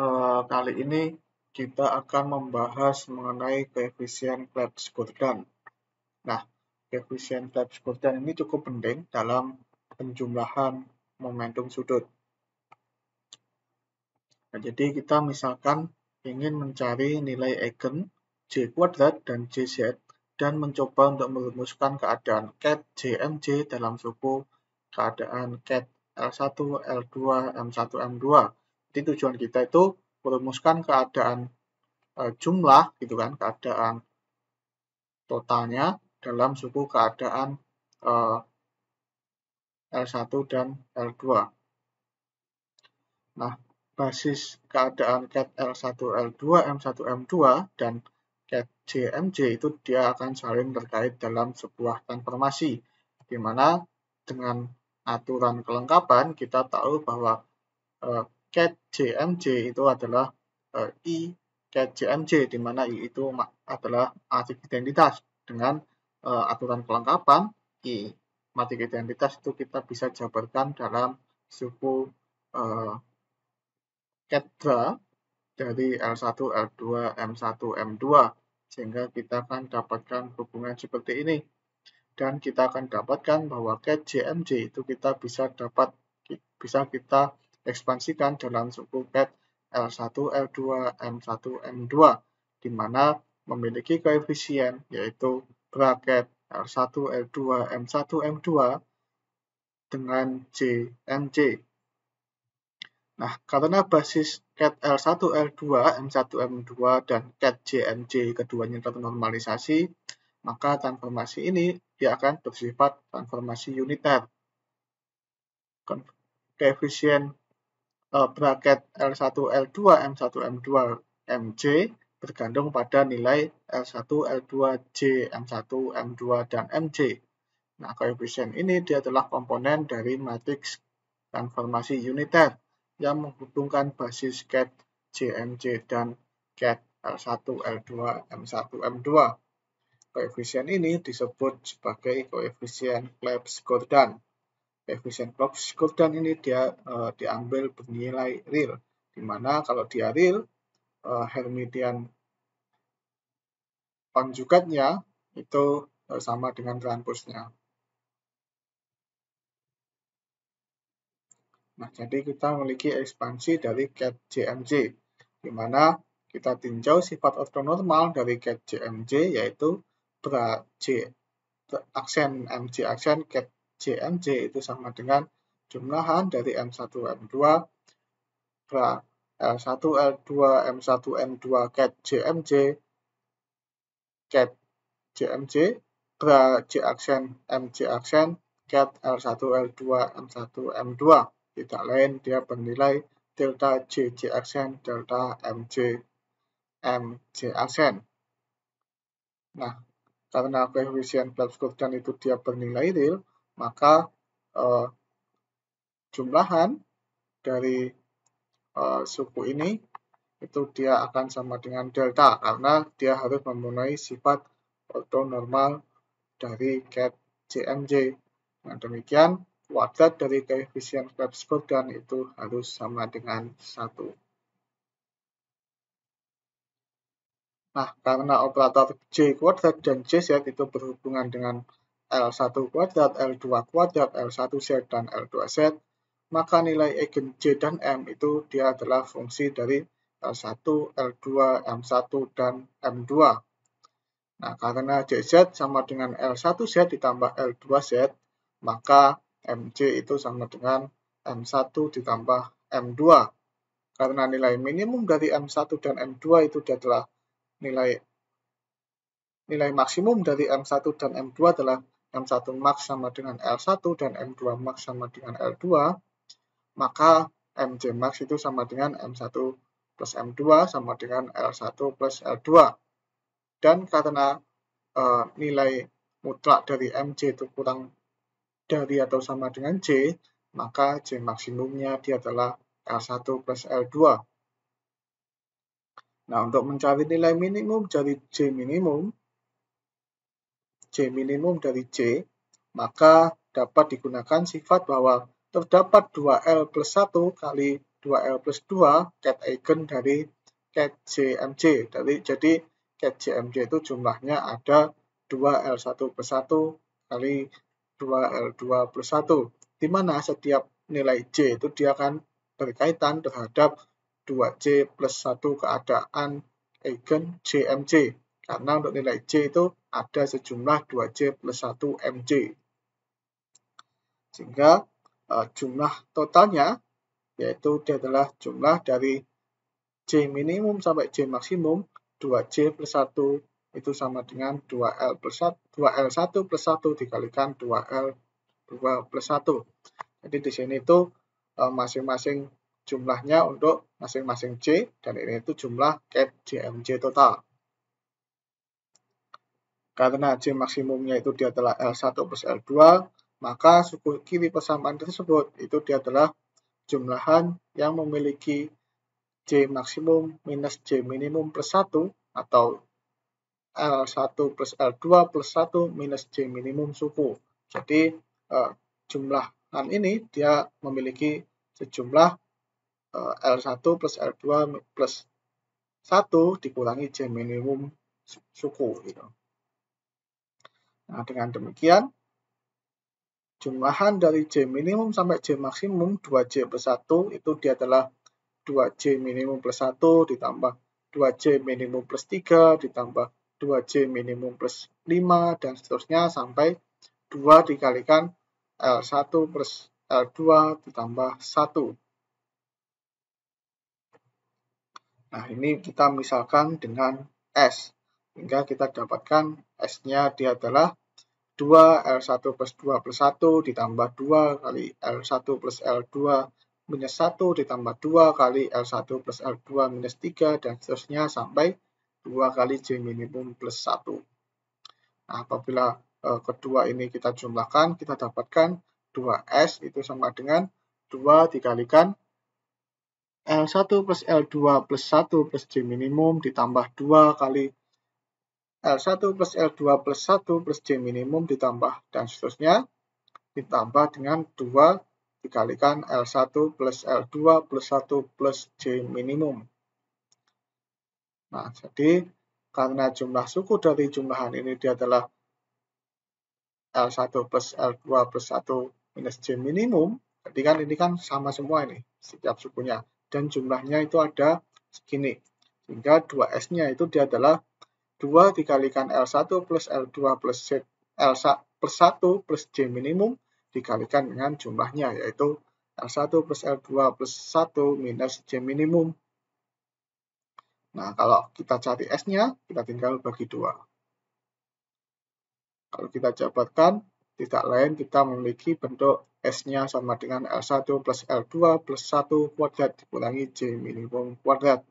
Eh, kali ini kita akan membahas mengenai koefisien Clebes-Gordan. Nah, koefisien Clebes-Gordan ini cukup penting dalam penjumlahan momentum sudut. Nah, jadi kita misalkan ingin mencari nilai eigen J kuadrat dan JZ dan mencoba untuk merumuskan keadaan ket JMJ dalam suku keadaan ket L1, L2, M1, M2 jadi tujuan kita itu merumuskan keadaan e, jumlah gitu kan, keadaan totalnya dalam suku keadaan e, L1 dan L2. Nah, basis keadaan cat L1, L2, M1, M2 dan cat JMJ itu dia akan saling terkait dalam sebuah transformasi di mana dengan aturan kelengkapan kita tahu bahwa e, cat jmj itu adalah uh, i cat jmj di mana i itu adalah matriks identitas dengan uh, aturan kelengkapan i matriks identitas itu kita bisa jabarkan dalam suku uh, dari L1, L2, M1, M2 sehingga kita akan dapatkan hubungan seperti ini dan kita akan dapatkan bahwa cat JMJ itu kita bisa dapat bisa kita diekspansikan dalam suku bed L1, L2, M1, M2, di mana memiliki koefisien yaitu bracket L1, L2, M1, M2 dengan J, MJ. Nah, karena basis cat L1, L2, M1, M2, dan cat JMJ keduanya ternormalisasi, maka transformasi ini dia akan bersifat transformasi uniter. Koefisien Eh, bracket L1, L2, M1, M2, MJ bergantung pada nilai L1, L2, J, M1, M2, dan MJ. Nah, koefisien ini dia adalah komponen dari matriks transformasi uniter yang menghubungkan basis ket JMJ dan ket L1, L2, M1, M2. Koefisien ini disebut sebagai koefisien klebs gordan efisien cobb dan ini dia uh, diambil bernilai real dimana kalau dia real uh, Hermitian konjugatnya itu uh, sama dengan transpose nya. Nah, jadi kita memiliki ekspansi dari cat JMJ, dimana kita tinjau sifat ortonormal dari cat JMJ, yaitu bra J, aksen MJ aksen cat JMJ itu sama dengan jumlahan dari M1, M2, L1, L2, M1, M2, ket JMJ, ket JMJ, bra J aksen, c aksen, ket L1, L2, M1, M2. Tidak lain dia bernilai delta J, J aksen, delta MJ, MJ aksen. Nah, karena koefisien Black-Scholes dan itu dia bernilai real, maka uh, jumlahan dari uh, suku ini itu dia akan sama dengan delta karena dia harus memenuhi sifat ortonormal dari cat CMJ. Dengan demikian, kuadrat dari koefisien klebsch dan itu harus sama dengan satu Nah, karena operator J kuadrat dan J set itu berhubungan dengan L1 kuadrat, L2 kuadrat, L1Z, dan L2Z, maka nilai eigen J dan M itu dia adalah fungsi dari L1, L2, M1, dan M2. Nah, karena JZ sama dengan L1Z ditambah L2Z, maka MJ itu sama dengan M1 ditambah M2. Karena nilai minimum dari M1 dan M2 itu adalah nilai nilai maksimum dari M1 dan M2 adalah M1 max sama dengan L1 dan M2 max sama dengan L2, maka MJ max itu sama dengan M1 plus M2 sama dengan L1 plus L2. Dan karena e, nilai mutlak dari MJ itu kurang dari atau sama dengan J, maka J maksimumnya dia adalah L1 plus L2. Nah, untuk mencari nilai minimum dari J minimum, J minimum dari J, maka dapat digunakan sifat bahwa terdapat 2L plus 1 kali 2L plus 2 cat eigen dari cat JMJ. Dari, jadi cat JMJ itu jumlahnya ada 2L1 plus 1 kali 2L2 plus 1. Di mana setiap nilai J itu dia akan berkaitan terhadap 2J plus 1 keadaan eigen JMJ. Karena untuk nilai J itu ada sejumlah 2C plus 1 MC. Sehingga uh, jumlah totalnya yaitu dia adalah jumlah dari C minimum sampai C maksimum 2C plus 1 itu sama dengan 2L plus 1, 2L1 plus 1 dikalikan 2L2 plus 1. Jadi di sini itu eh, masing-masing uh, jumlahnya untuk masing-masing C dan ini itu jumlah cap JMJ total. Karena J maksimumnya itu dia adalah L1 plus L2, maka suku kiri persamaan tersebut itu dia adalah jumlahan yang memiliki J maksimum minus J minimum plus 1 atau L1 plus L2 plus 1 minus J minimum suku. Jadi eh, jumlahan ini dia memiliki sejumlah eh, L1 plus L2 plus 1 dikurangi J minimum suku. Gitu. Nah, dengan demikian, jumlahan dari J minimum sampai J maksimum 2J plus 1 itu dia adalah 2J minimum plus 1 ditambah 2J minimum plus 3 ditambah 2J minimum plus 5 dan seterusnya sampai 2 dikalikan L1 plus L2 ditambah 1. Nah, ini kita misalkan dengan S. Sehingga kita dapatkan S-nya dia adalah 2, L1 plus 2 plus 1 ditambah 2 kali L1 plus L2 minus 1 ditambah 2 kali L1 plus L2 minus 3 dan seterusnya sampai 2 kali J minimum plus 1. Nah, apabila e, kedua ini kita jumlahkan, kita dapatkan 2S itu sama dengan 2 dikalikan L1 plus L2 plus 1 plus J minimum ditambah 2 kali L1 plus L2 plus 1 plus J minimum ditambah dan seterusnya ditambah dengan 2 dikalikan L1 plus L2 plus 1 plus J minimum. Nah, jadi karena jumlah suku dari jumlahan ini dia adalah L1 plus L2 plus 1 minus J minimum, jadi kan ini kan sama semua ini, setiap sukunya. Dan jumlahnya itu ada segini. Sehingga 2S-nya itu dia adalah 2 dikalikan L1 plus L2 plus C, L1 plus 1 plus C minimum dikalikan dengan jumlahnya, yaitu L1 plus L2 plus 1 minus C minimum. Nah, kalau kita cari S-nya, kita tinggal bagi 2. Kalau kita jabatkan, tidak lain kita memiliki bentuk S-nya sama dengan L1 plus L2 plus 1 kuadrat dikurangi C minimum kuadrat.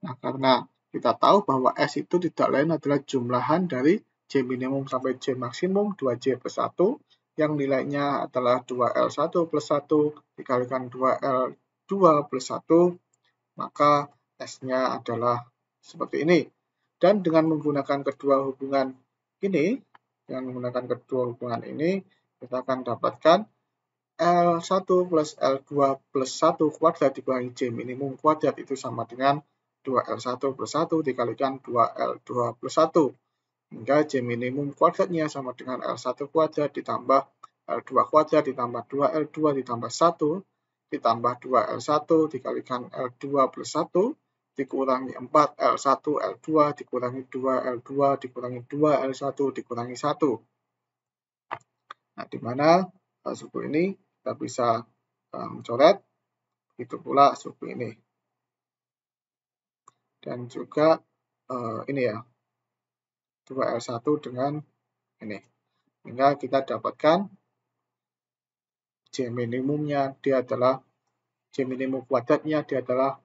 Nah, karena kita tahu bahwa S itu tidak lain adalah jumlahan dari J minimum sampai J maksimum 2J plus 1 yang nilainya adalah 2L1 plus 1 dikalikan 2L2 plus 1 maka S-nya adalah seperti ini. Dan dengan menggunakan kedua hubungan ini, dengan menggunakan kedua hubungan ini, kita akan dapatkan L1 plus L2 plus 1 kuadrat dikurangi J minimum kuadrat itu sama dengan 2L1 plus 1 dikalikan 2L2 plus 1. Hingga J minimum kuadratnya sama dengan L1 kuadrat ditambah L2 kuadrat ditambah 2L2 ditambah 1 ditambah 2L1 dikalikan L2 plus 1 dikurangi 4 L1 L2 dikurangi 2 L2 dikurangi 2 L1 dikurangi 1. Nah, di mana eh, suku ini kita bisa um, Itu pula suku ini dan juga uh, ini ya 2R1 dengan ini sehingga kita dapatkan J minimumnya dia adalah J minimum kuadratnya dia adalah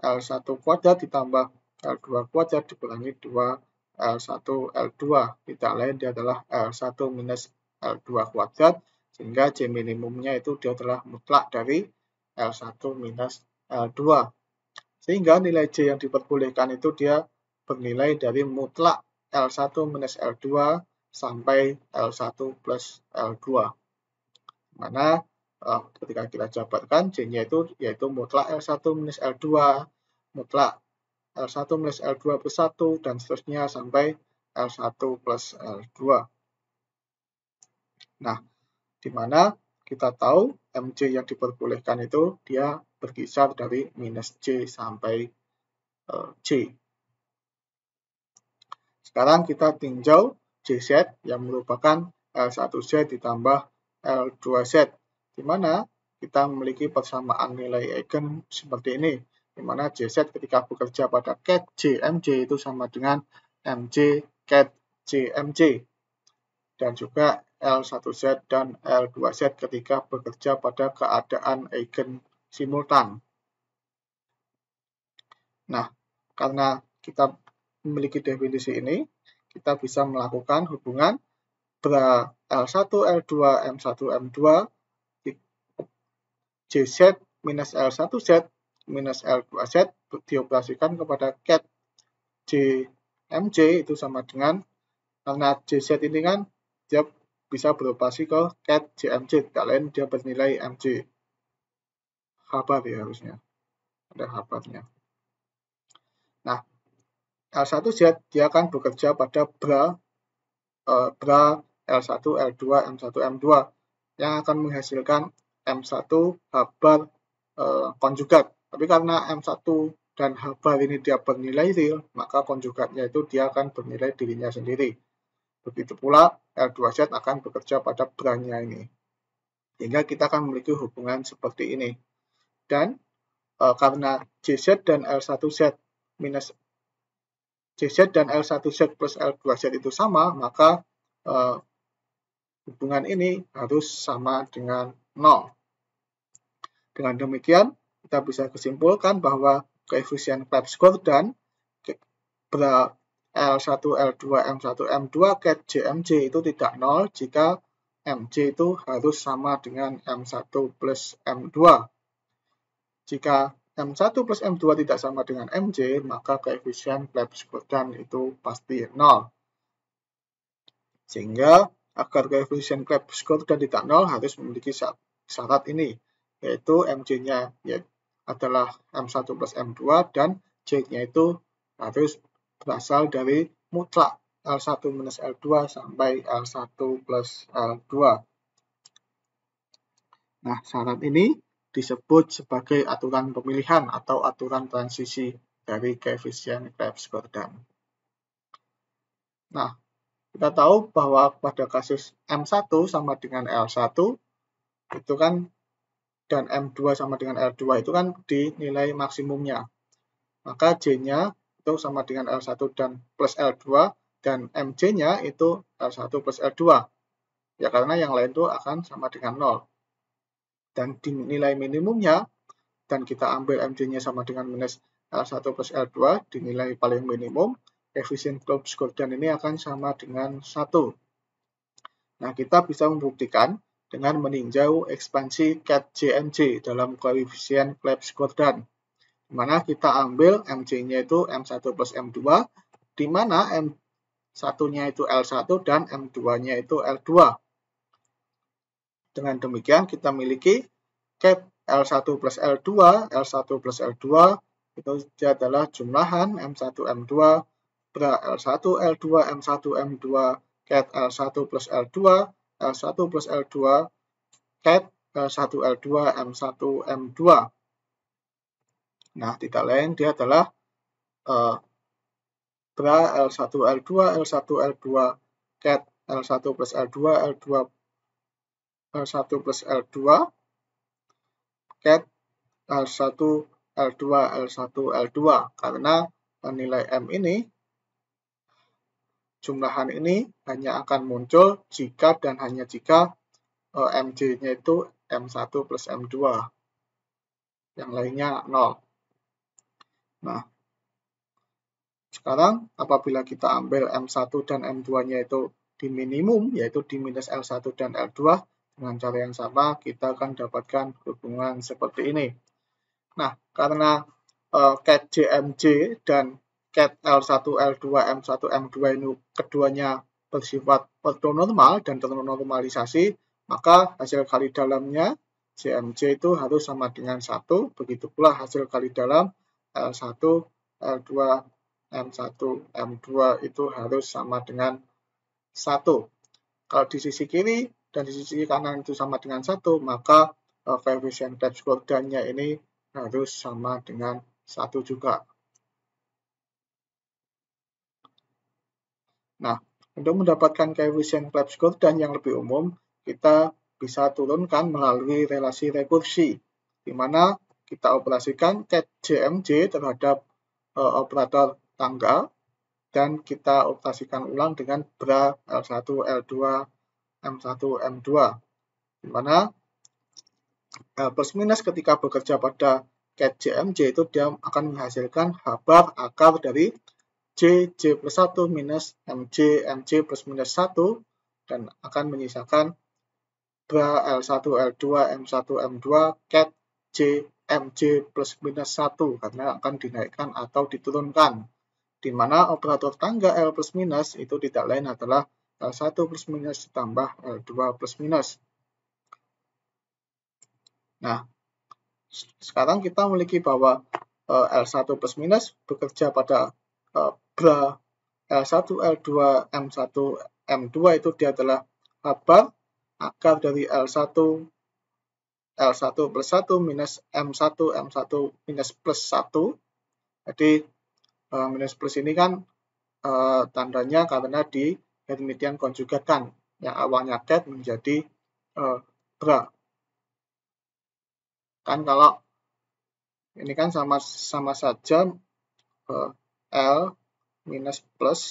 L1 kuadrat ditambah L2 kuadrat dikurangi 2 L1 L2 tidak lain dia adalah L1 minus L2 kuadrat sehingga J minimumnya itu dia adalah mutlak dari L1 minus L2 sehingga nilai J yang diperbolehkan itu dia bernilai dari mutlak L1 minus L2 sampai L1 plus L2. Mana eh, ketika kita jabarkan J-nya itu yaitu mutlak L1 minus L2, mutlak L1 minus L2 plus 1, dan seterusnya sampai L1 plus L2. Nah, di mana kita tahu MC yang diperbolehkan itu dia berkisar dari minus C sampai eh, C. Sekarang kita tinjau JZ yang merupakan L1Z ditambah L2Z, di mana kita memiliki persamaan nilai eigen seperti ini, di mana JZ ketika bekerja pada ket JMJ itu sama dengan MJ ket JMJ. Dan juga L1Z dan L2Z ketika bekerja pada keadaan eigen simultan. Nah, karena kita memiliki definisi ini, kita bisa melakukan hubungan bra L1, L2, M1, M2, JZ minus L1Z minus L2Z dioperasikan kepada cat JMJ itu sama dengan karena JZ ini kan dia bisa beroperasi ke cat JMC, tidak lain dia bernilai MC. Habar ya harusnya. Ada habarnya. Nah, L1Z dia akan bekerja pada bra, e, bra L1, L2, M1, M2 yang akan menghasilkan M1 habar e, konjugat. Tapi karena M1 dan habar ini dia bernilai real, maka konjugatnya itu dia akan bernilai dirinya sendiri. Begitu pula L2Z akan bekerja pada brannya ini. Sehingga kita akan memiliki hubungan seperti ini. Dan e, karena JZ dan L1Z minus JZ dan L1Z plus L2Z itu sama, maka e, hubungan ini harus sama dengan 0. Dengan demikian, kita bisa kesimpulkan bahwa koefisien Klebsch-Gordan L1, L2, M1, M2 ket JMJ itu tidak nol jika MJ itu harus sama dengan M1 plus M2. Jika M1 plus M2 tidak sama dengan MJ, maka koefisien plebs Gordan itu pasti nol. Sehingga agar koefisien plebs Gordan tidak nol harus memiliki syarat ini, yaitu MJ-nya ya, adalah M1 plus M2 dan J-nya itu harus berasal dari mutlak L1 minus L2 sampai L1 plus L2. Nah, syarat ini disebut sebagai aturan pemilihan atau aturan transisi dari koefisien Krebs-Gordon. Nah, kita tahu bahwa pada kasus M1 sama dengan L1, itu kan, dan M2 sama dengan L2 itu kan dinilai maksimumnya. Maka J-nya sama dengan L1 dan plus L2 dan MC-nya itu L1 plus L2. Ya karena yang lain itu akan sama dengan 0. Dan di nilai minimumnya, dan kita ambil MC-nya sama dengan minus L1 plus L2 di nilai paling minimum, efisien Klopp Gordon ini akan sama dengan 1. Nah, kita bisa membuktikan dengan meninjau ekspansi cat JMJ dalam koefisien Klopp Gordon. Mana kita ambil MC-nya itu M1 plus M2, di mana M1-nya itu L1 dan M2-nya itu L2. Dengan demikian kita miliki cap L1 plus L2, L1 plus L2 itu adalah jumlahan M1, M2, bra L1, L2, M1, M2, cap L1 plus L2, L1 plus L2, cap L1, L2, M1, M2. Nah, tidak lain dia adalah uh, L1, L2, L1, L2, cat L1 plus L2, L2, L1 plus L2, cat L1, L2, L1, L2. Karena nilai M ini, jumlahan ini hanya akan muncul jika dan hanya jika uh, eh, MJ-nya itu M1 plus M2. Yang lainnya 0. Nah, sekarang apabila kita ambil M1 dan M2-nya itu di minimum, yaitu di minus L1 dan L2, dengan cara yang sama kita akan dapatkan hubungan seperti ini. Nah, karena uh, cat JMJ dan cat L1, L2, M1, M2 ini keduanya bersifat ortonormal dan ternormalisasi, maka hasil kali dalamnya JMJ itu harus sama dengan satu begitu pula hasil kali dalam L1, L2, M1, M2 itu harus sama dengan 1. Kalau di sisi kiri dan di sisi kanan itu sama dengan 1, maka uh, e, coefficient Krebs e ini harus sama dengan 1 juga. Nah, untuk mendapatkan coefficient Krebs e gordon yang lebih umum, kita bisa turunkan melalui relasi rekursi, di mana kita operasikan cat JMJ terhadap e, operator tangga dan kita operasikan ulang dengan bra L1, L2, M1, M2 di mana eh, plus minus ketika bekerja pada cat JMJ itu dia akan menghasilkan habar akar dari J, J plus 1 minus MJ, MJ plus minus 1 dan akan menyisakan bra L1, L2, M1, M2, cat J, MJ plus minus 1 karena akan dinaikkan atau diturunkan. Di mana operator tangga L plus minus itu tidak lain adalah L1 plus minus ditambah L2 plus minus. Nah, sekarang kita memiliki bahwa eh, L1 plus minus bekerja pada eh, bra L1, L2, M1, M2 itu dia adalah kabar akar dari L1 L1 plus 1 minus M1, M1 minus plus 1. Jadi eh, minus plus ini kan eh, tandanya karena di Hermitian konjugatkan yang awalnya det menjadi bra. Eh, kan kalau ini kan sama sama saja L minus plus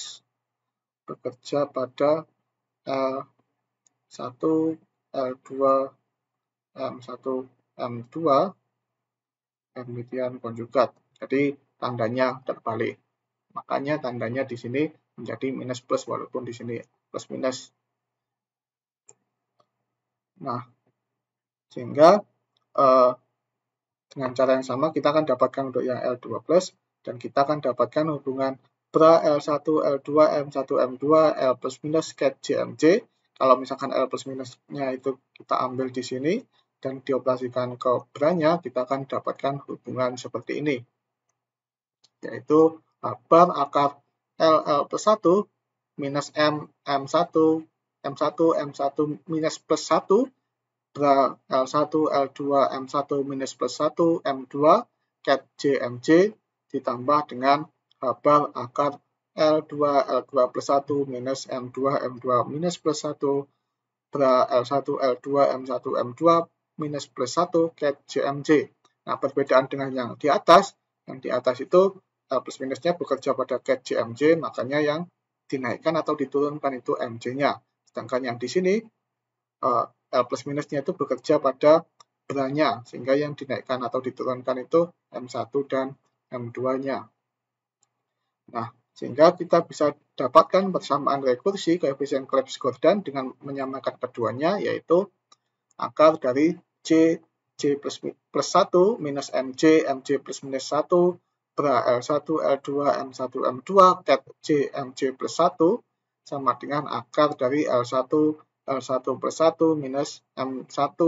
bekerja pada L1, L2, M1, M2 demikian konjugat. Jadi tandanya terbalik. Makanya tandanya di sini menjadi minus plus walaupun di sini plus minus. Nah, sehingga eh, dengan cara yang sama kita akan dapatkan untuk yang L2 plus dan kita akan dapatkan hubungan bra L1, L2, M1, M2, L plus minus ket JMJ. Kalau misalkan L plus minusnya itu kita ambil di sini, dan dioperasikan ke beranya, kita akan dapatkan hubungan seperti ini, yaitu bar akar LL plus 1 minus M M1 M1 M1 minus plus 1 bra L1 L2 M1 minus plus 1 M2 cat J MJ ditambah dengan bar akar L2 L2 plus 1 minus M2 M2 minus plus 1 bra L1 L2 M1 M2 minus plus 1 cat JMJ. Nah, perbedaan dengan yang di atas, yang di atas itu eh, plus minusnya bekerja pada cat JMJ, makanya yang dinaikkan atau diturunkan itu MJ-nya. Sedangkan yang di sini, eh, L plus minusnya itu bekerja pada beranya, sehingga yang dinaikkan atau diturunkan itu M1 dan M2-nya. Nah, sehingga kita bisa dapatkan persamaan rekursi koefisien krebs gordan dengan menyamakan keduanya, yaitu akar dari C, C plus, plus 1 minus MC, MC plus minus 1, bra L1, L2, M1, M2, ket C, MC plus 1, sama dengan akar dari L1, L1 plus 1 minus M1,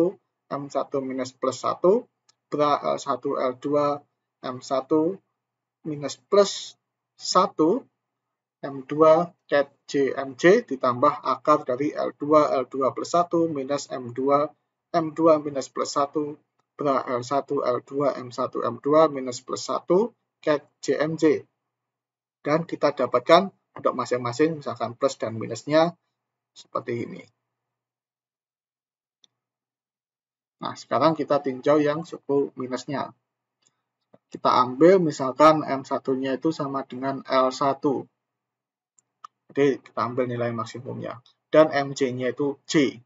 M1 minus plus 1, bra L1, L2, M1 minus plus 1, M2 cat JMJ ditambah akar dari L2 L2 plus 1 minus M2 M2 minus plus 1 bra L1 L2 M1 M2 minus plus 1 cat JMJ. Dan kita dapatkan untuk masing-masing misalkan plus dan minusnya seperti ini. Nah, sekarang kita tinjau yang suku minusnya. Kita ambil misalkan M1-nya itu sama dengan L1 jadi kita ambil nilai maksimumnya. Dan mc nya itu C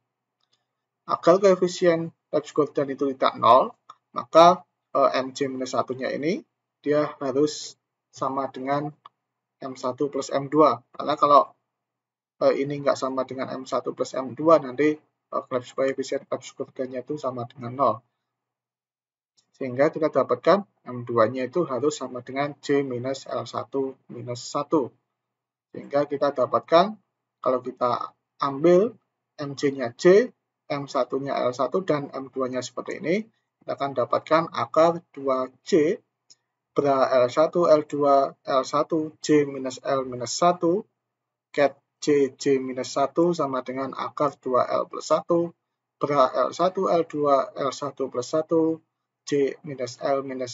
Agar koefisien lab itu tidak nol, maka e, eh, mc minus satunya ini dia harus sama dengan M1 plus M2. Karena kalau e, ini nggak sama dengan M1 plus M2, nanti e, eh, Krebs koefisien Krebs itu sama dengan nol. Sehingga kita dapatkan M2-nya itu harus sama dengan C minus L1 minus 1. Sehingga kita dapatkan kalau kita ambil MC-nya C, M1-nya L1, dan M2-nya seperti ini, kita akan dapatkan akar 2C bra L1, L2, L1, C minus L minus 1, ket C, C minus 1 sama dengan akar 2L plus 1, bra L1, L2, L1 plus 1, C minus L minus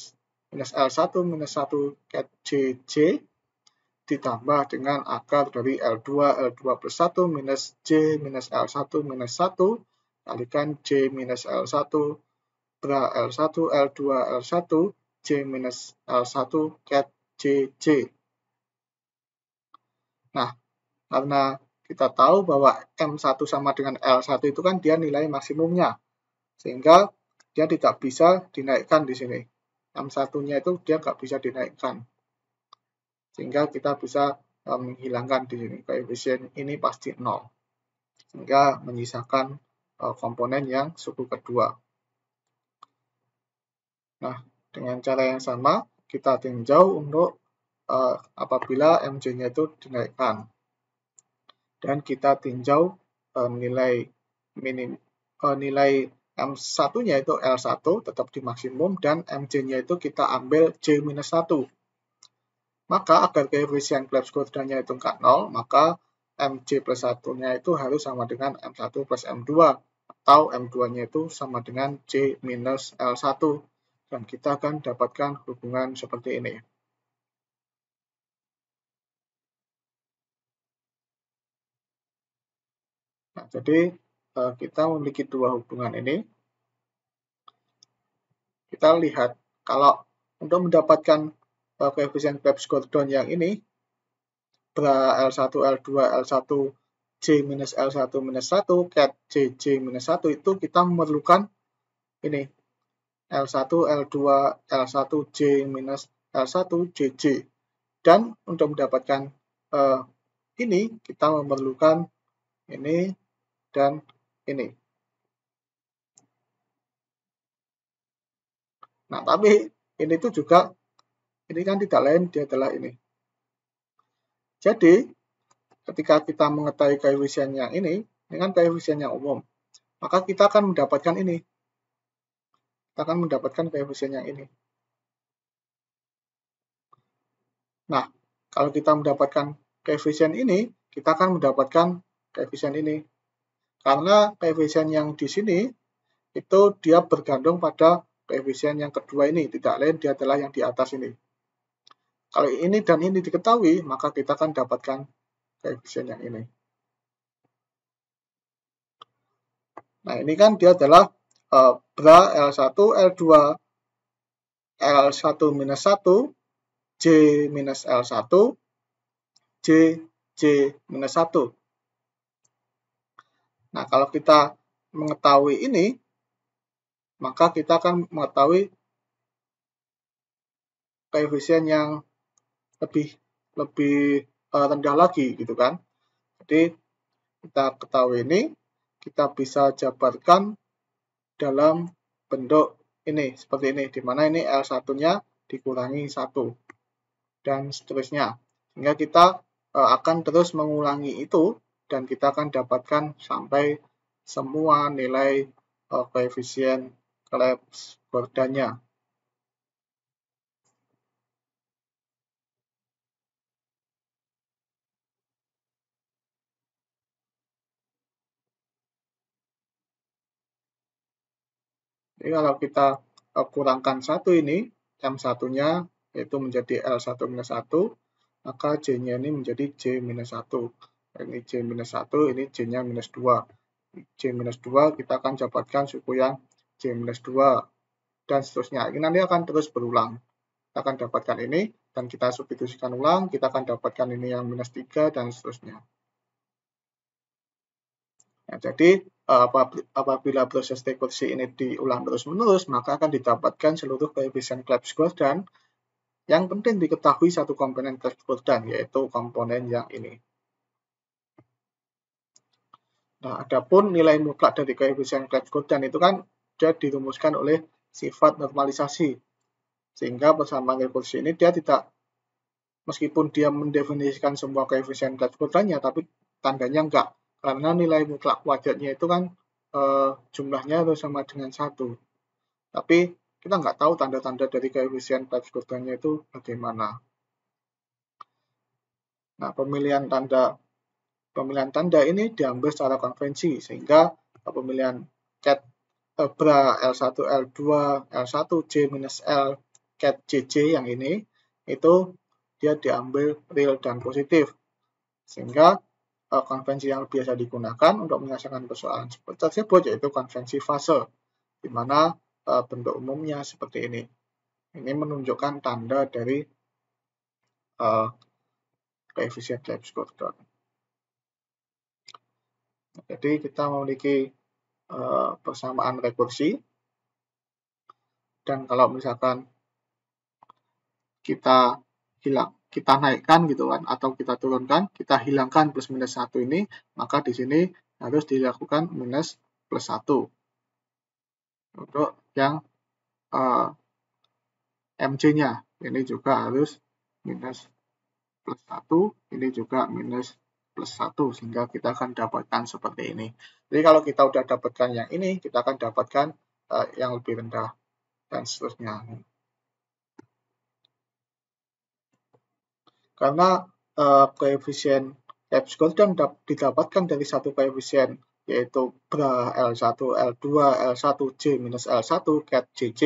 minus L1 minus 1 ket C, C, ditambah dengan akar dari L2, L2 plus 1 minus J minus L1 minus 1, kalikan J minus L1, bra L1, L2, L1, J minus L1, cat j Nah, karena kita tahu bahwa M1 sama dengan L1 itu kan dia nilai maksimumnya. Sehingga dia tidak bisa dinaikkan di sini. M1-nya itu dia nggak bisa dinaikkan sehingga kita bisa e, menghilangkan di sini koefisien ini pasti nol sehingga menyisakan e, komponen yang suku kedua nah dengan cara yang sama kita tinjau untuk e, apabila MJ-nya itu dinaikkan dan kita tinjau nilai minim nilai M1-nya itu L1 tetap di maksimum dan MJ-nya itu kita ambil j minus satu maka agar koefisien Navier-Stokes-nya itu enggak 0, maka MC plus 1-nya itu harus sama dengan M1 plus M2 atau M2-nya itu sama dengan C minus L1 dan kita akan dapatkan hubungan seperti ini. Nah, jadi eh, kita memiliki dua hubungan ini. Kita lihat kalau untuk mendapatkan koefisien Krebs Gordon yang ini bra L1 L2 L1 J minus L1 minus 1 cat J J minus 1 itu kita memerlukan ini L1 L2 L1 J minus L1 JJ dan untuk mendapatkan uh, ini kita memerlukan ini dan ini. Nah, tapi ini itu juga ini kan tidak lain dia adalah ini. Jadi, ketika kita mengetahui koefisien yang ini, ini kan koefisien yang umum, maka kita akan mendapatkan ini. Kita akan mendapatkan koefisien yang ini. Nah, kalau kita mendapatkan koefisien ini, kita akan mendapatkan koefisien ini. Karena koefisien yang di sini, itu dia bergantung pada koefisien yang kedua ini. Tidak lain, dia adalah yang di atas ini. Kalau ini dan ini diketahui, maka kita akan dapatkan koefisien yang ini. Nah, ini kan dia adalah e, BRA L1, L2, L1 minus 1, J minus L1, J, J minus 1. Nah, kalau kita mengetahui ini, maka kita akan mengetahui koefisien yang lebih lebih eh, rendah lagi gitu kan. Jadi kita ketahui ini kita bisa jabarkan dalam bentuk ini seperti ini di mana ini L1-nya dikurangi 1 dan seterusnya. Sehingga kita e, akan terus mengulangi itu dan kita akan dapatkan sampai semua nilai e, koefisien Krebs-Gordannya. Jadi kalau kita eh, kurangkan satu ini, M1 satunya yaitu menjadi L1 minus 1, maka J-nya ini menjadi J minus 1. Ini J minus 1, ini J-nya minus 2. J minus 2 kita akan dapatkan suku yang J minus 2, dan seterusnya. Ini nanti akan terus berulang. Kita akan dapatkan ini, dan kita substitusikan ulang, kita akan dapatkan ini yang minus 3, dan seterusnya. Ya, jadi eh, apabila proses rekursi ini diulang terus-menerus, maka akan didapatkan seluruh koefisien clebsch dan Yang penting diketahui satu komponen clebsch dan yaitu komponen yang ini. Nah, adapun nilai mutlak dari koefisien clebsch dan itu kan dia dirumuskan oleh sifat normalisasi. Sehingga persamaan rekursi ini dia tidak, meskipun dia mendefinisikan semua koefisien clebsch tapi tandanya enggak karena nilai mutlak kuadratnya itu kan e, jumlahnya harus sama dengan satu. Tapi kita nggak tahu tanda-tanda dari koefisien perkutannya itu bagaimana. Nah, pemilihan tanda pemilihan tanda ini diambil secara konvensi sehingga pemilihan cat bra L1, L2, L1, J minus L, cat JJ yang ini, itu dia diambil real dan positif. Sehingga uh, konvensi yang biasa digunakan untuk menyelesaikan persoalan tersebut yaitu konvensi fase di mana uh, bentuk umumnya seperti ini. Ini menunjukkan tanda dari uh, koefisien gordon Jadi kita memiliki uh, persamaan rekursi dan kalau misalkan kita hilang kita naikkan gitu kan atau kita turunkan, kita hilangkan plus minus satu ini, maka di sini harus dilakukan minus plus satu Untuk yang uh, eh, MC-nya, ini juga harus minus plus satu ini juga minus plus satu sehingga kita akan dapatkan seperti ini. Jadi kalau kita udah dapatkan yang ini, kita akan dapatkan uh, yang lebih rendah, dan seterusnya. karena uh, koefisien lab score didapatkan dari satu koefisien yaitu bra L1, L2, L1, J minus L1, cat JJ,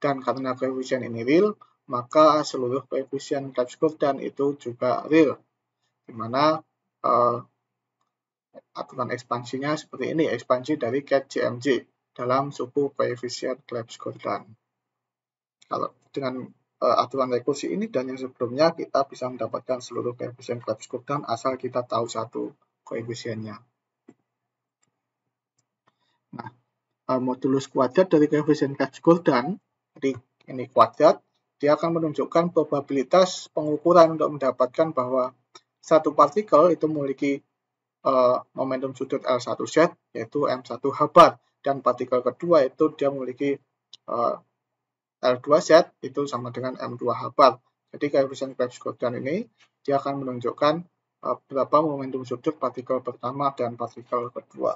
dan karena koefisien ini real, maka seluruh koefisien lab score dan itu juga real. Dimana uh, eh, aturan ekspansinya seperti ini, ekspansi dari cat JMJ dalam suku koefisien lab score Kalau dengan Eh, aturan rekursi ini dan yang sebelumnya kita bisa mendapatkan seluruh koefisien kolaps dan asal kita tahu satu koefisiennya. Nah, eh, modulus kuadrat dari koefisien grafis dan ini kuadrat, dia akan menunjukkan probabilitas pengukuran untuk mendapatkan bahwa satu partikel itu memiliki uh, momentum sudut L1Z yaitu M1 habar dan partikel kedua itu dia memiliki uh, L2Z itu sama dengan M2 hafal. Jadi koefisien Krebs-Gordon ini dia akan menunjukkan eh, berapa momentum sudut partikel pertama dan partikel kedua.